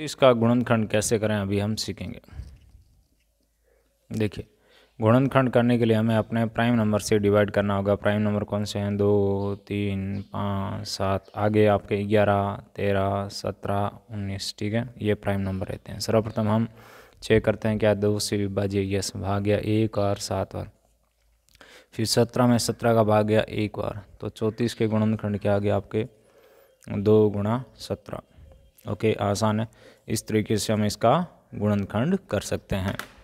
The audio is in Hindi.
तो इसका गुणनखंड कैसे करें अभी हम सीखेंगे देखिए गुणनखंड करने के लिए हमें अपने प्राइम नंबर से डिवाइड करना होगा प्राइम नंबर कौन से हैं दो तीन पाँच सात आगे आपके ग्यारह तेरह सत्रह उन्नीस ठीक है ये प्राइम नंबर रहते हैं सर्वप्रथम हम चेक करते हैं क्या दो से विभाज्य यस भाग गया एक और सात बार फिर सत्रह में सत्रह का भाग गया एक बार तो चौंतीस के गुणनखंड क्या आ गया आपके दो गुणा सत्रह ओके आसान है इस तरीके से हम इसका गुणनखंड कर सकते हैं